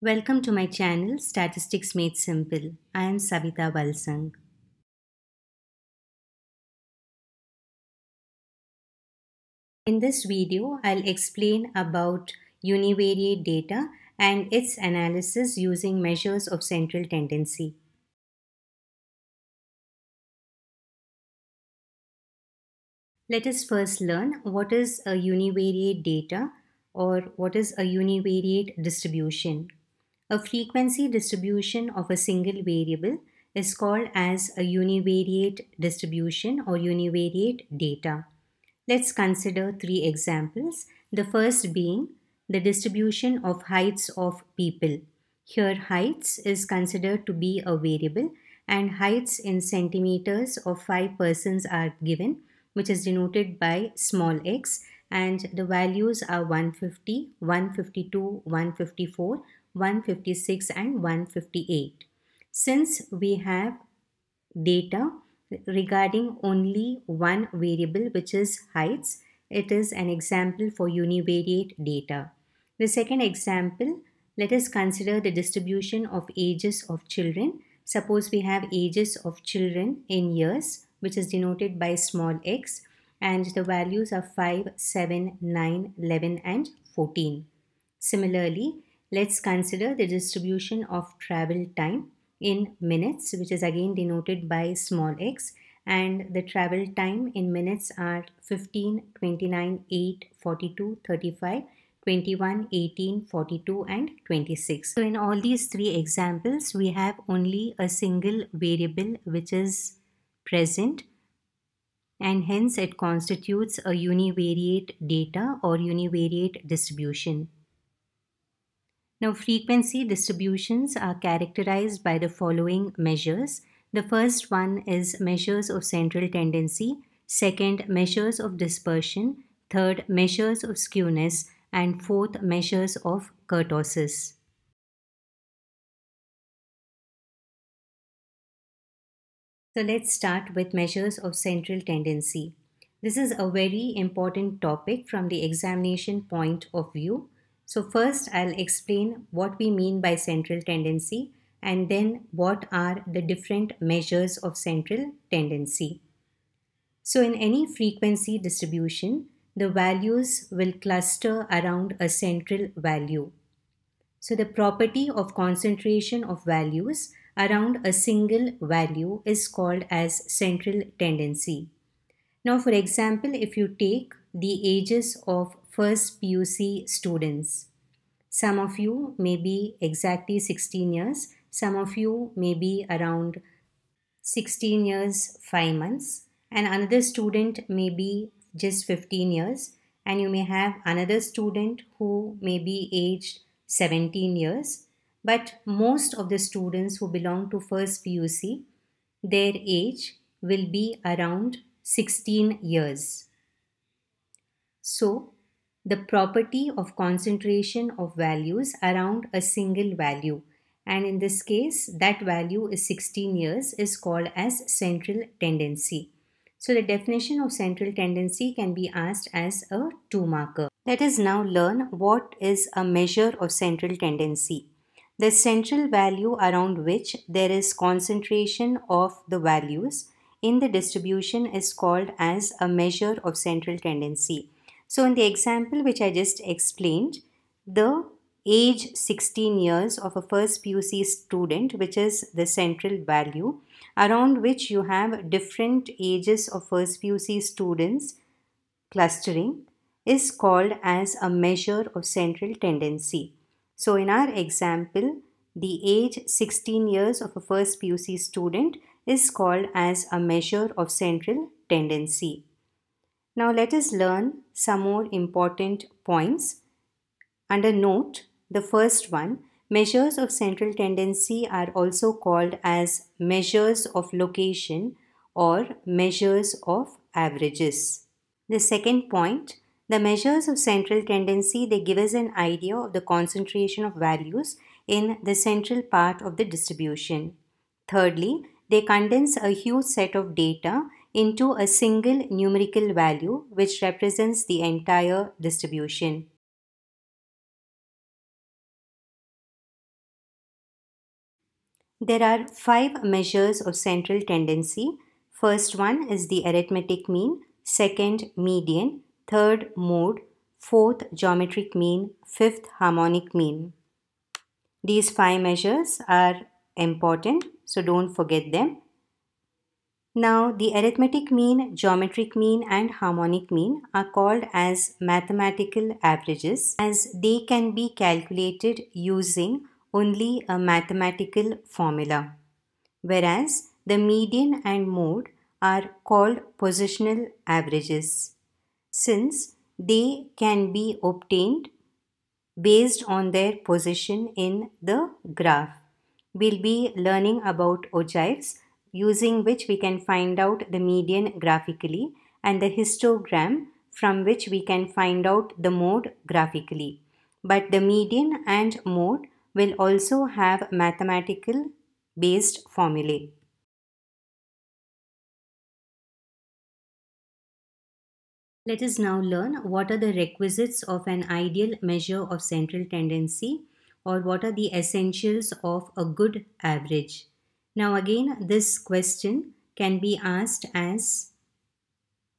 Welcome to my channel Statistics Made Simple. I am Savita Balsang. In this video, I'll explain about univariate data and its analysis using measures of central tendency. Let us first learn what is a univariate data or what is a univariate distribution. A frequency distribution of a single variable is called as a univariate distribution or univariate data. Let's consider three examples. The first being the distribution of heights of people. Here heights is considered to be a variable and heights in centimeters of five persons are given which is denoted by small x and the values are 150, 152, 154, 156 and 158. Since we have data regarding only one variable which is heights, it is an example for univariate data. The second example, let us consider the distribution of ages of children. Suppose we have ages of children in years which is denoted by small x and the values are 5, 7, 9, 11 and 14. Similarly, Let's consider the distribution of travel time in minutes, which is again denoted by small x, and the travel time in minutes are 15, 29, 8, 42, 35, 21, 18, 42 and 26. So in all these three examples, we have only a single variable which is present and hence it constitutes a univariate data or univariate distribution. Now, frequency distributions are characterized by the following measures. The first one is measures of central tendency, second, measures of dispersion, third, measures of skewness, and fourth, measures of kurtosis. So, let's start with measures of central tendency. This is a very important topic from the examination point of view so first I'll explain what we mean by central tendency and then what are the different measures of central tendency. So in any frequency distribution, the values will cluster around a central value. So the property of concentration of values around a single value is called as central tendency. Now for example, if you take the ages of first PUC students. Some of you may be exactly 16 years, some of you may be around 16 years 5 months, and another student may be just 15 years, and you may have another student who may be aged 17 years. But most of the students who belong to first PUC, their age will be around 16 years. So, the property of concentration of values around a single value and in this case that value is 16 years is called as central tendency. So the definition of central tendency can be asked as a 2 marker. Let us now learn what is a measure of central tendency. The central value around which there is concentration of the values in the distribution is called as a measure of central tendency. So in the example which I just explained, the age 16 years of a first PUC student, which is the central value, around which you have different ages of first PUC students clustering, is called as a measure of central tendency. So in our example, the age 16 years of a first PUC student is called as a measure of central tendency. Now let us learn some more important points. Under note, the first one, measures of central tendency are also called as measures of location or measures of averages. The second point, the measures of central tendency, they give us an idea of the concentration of values in the central part of the distribution. Thirdly, they condense a huge set of data into a single numerical value which represents the entire distribution. There are five measures of central tendency. First one is the arithmetic mean, second median, third mode, fourth geometric mean, fifth harmonic mean. These five measures are important so don't forget them. Now, the arithmetic mean, geometric mean and harmonic mean are called as mathematical averages as they can be calculated using only a mathematical formula. Whereas, the median and mode are called positional averages since they can be obtained based on their position in the graph. We'll be learning about ogives using which we can find out the median graphically and the histogram from which we can find out the mode graphically. But the median and mode will also have mathematical based formulae. Let us now learn what are the requisites of an ideal measure of central tendency or what are the essentials of a good average. Now again this question can be asked as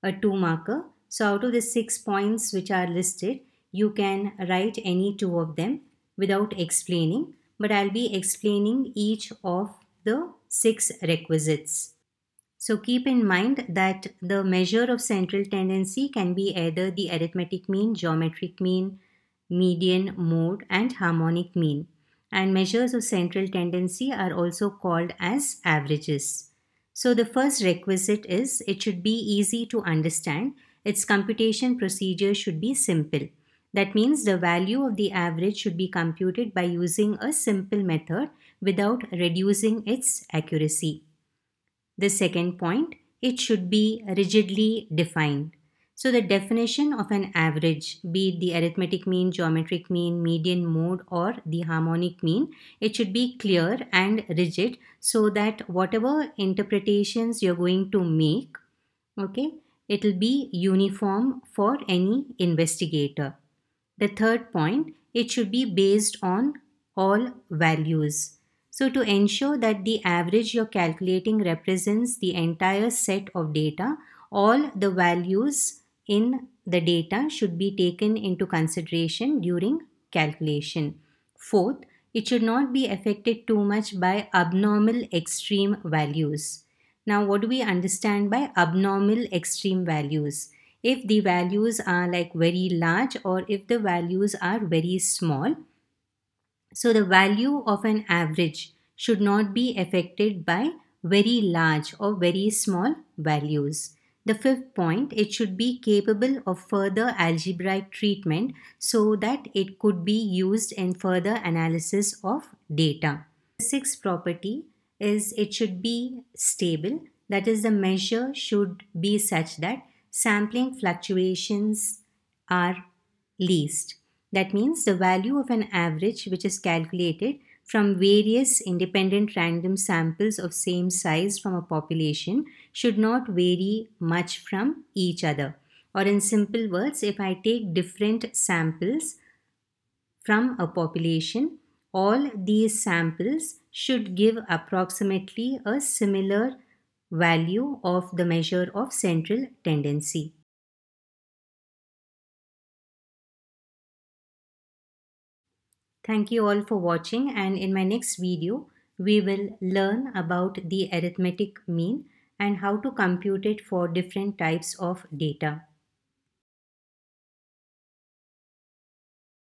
a 2 marker. So out of the 6 points which are listed, you can write any two of them without explaining. But I'll be explaining each of the 6 requisites. So keep in mind that the measure of central tendency can be either the arithmetic mean, geometric mean, median, mode and harmonic mean and measures of central tendency are also called as averages. So the first requisite is it should be easy to understand. Its computation procedure should be simple. That means the value of the average should be computed by using a simple method without reducing its accuracy. The second point, it should be rigidly defined. So the definition of an average, be it the arithmetic mean, geometric mean, median mode or the harmonic mean, it should be clear and rigid so that whatever interpretations you're going to make, okay, it will be uniform for any investigator. The third point, it should be based on all values. So to ensure that the average you're calculating represents the entire set of data, all the values in the data should be taken into consideration during calculation. Fourth, it should not be affected too much by abnormal extreme values. Now, what do we understand by abnormal extreme values? If the values are like very large or if the values are very small. So, the value of an average should not be affected by very large or very small values. The fifth point, it should be capable of further algebraic treatment so that it could be used in further analysis of data. The sixth property is it should be stable, that is, the measure should be such that sampling fluctuations are least. That means the value of an average which is calculated from various independent random samples of same size from a population should not vary much from each other. Or in simple words, if I take different samples from a population, all these samples should give approximately a similar value of the measure of central tendency. Thank you all for watching and in my next video, we will learn about the arithmetic mean and how to compute it for different types of data.